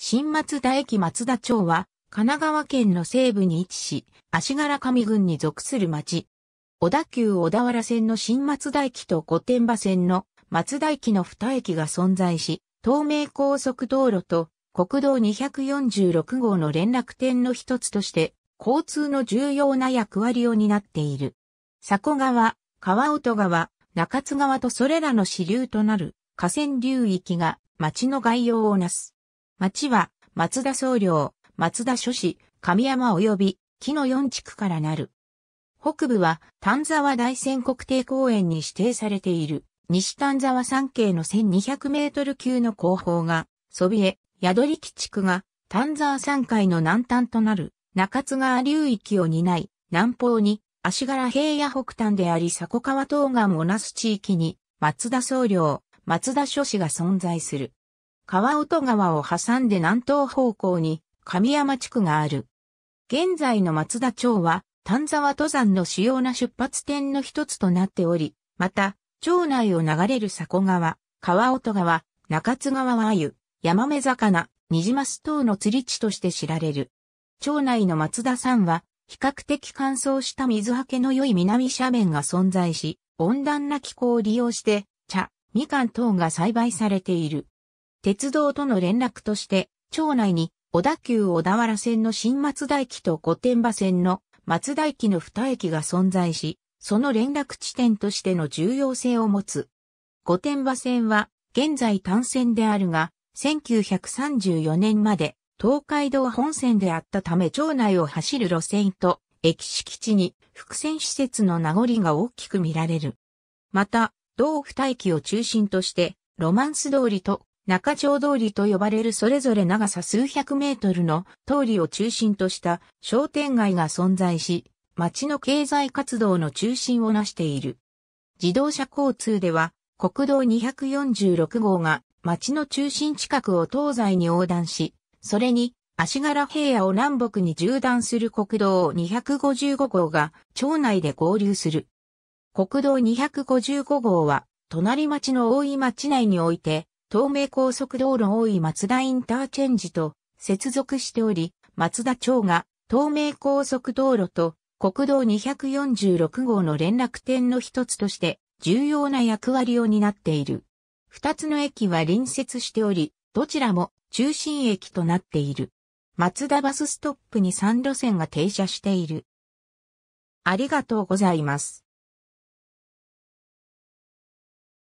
新松田駅松田町は、神奈川県の西部に位置し、足柄上郡に属する町。小田急小田原線の新松田駅と御殿場線の松田駅の二駅が存在し、東名高速道路と国道246号の連絡点の一つとして、交通の重要な役割を担っている。佐古川、川音川、中津川とそれらの支流となる河川流域が町の概要をなす。町は、松田総領、松田諸市、神山及び、木の四地区からなる。北部は、丹沢大仙国定公園に指定されている、西丹沢山系の1200メートル級の後方が、そびえ、宿り地区が、丹沢山海の南端となる、中津川流域を担い、南方に、足柄平野北端であり佐古川東岸をなす地域に、松田総領、松田諸市が存在する。川音川を挟んで南東方向に神山地区がある。現在の松田町は丹沢登山の主要な出発点の一つとなっており、また、町内を流れる佐古川、川音川、中津川は鮎、山目魚、ニジマス等の釣り地として知られる。町内の松田山は、比較的乾燥した水はけの良い南斜面が存在し、温暖な気候を利用して、茶、みかん等が栽培されている。鉄道との連絡として、町内に小田急小田原線の新松田駅と御殿場線の松田駅の二駅が存在し、その連絡地点としての重要性を持つ。御殿場線は現在単線であるが、1934年まで東海道本線であったため町内を走る路線と駅敷地に伏線施設の名残が大きく見られる。また、同二駅を中心として、ロマンス通りと中町通りと呼ばれるそれぞれ長さ数百メートルの通りを中心とした商店街が存在し、町の経済活動の中心をなしている。自動車交通では国道246号が町の中心近くを東西に横断し、それに足柄平野を南北に縦断する国道255号が町内で合流する。国道255号は隣町の大井町内において東名高速道路大井松田インターチェンジと接続しており、松田町が東名高速道路と国道246号の連絡点の一つとして重要な役割を担っている。二つの駅は隣接しており、どちらも中心駅となっている。松田バスストップに3路線が停車している。ありがとうございます。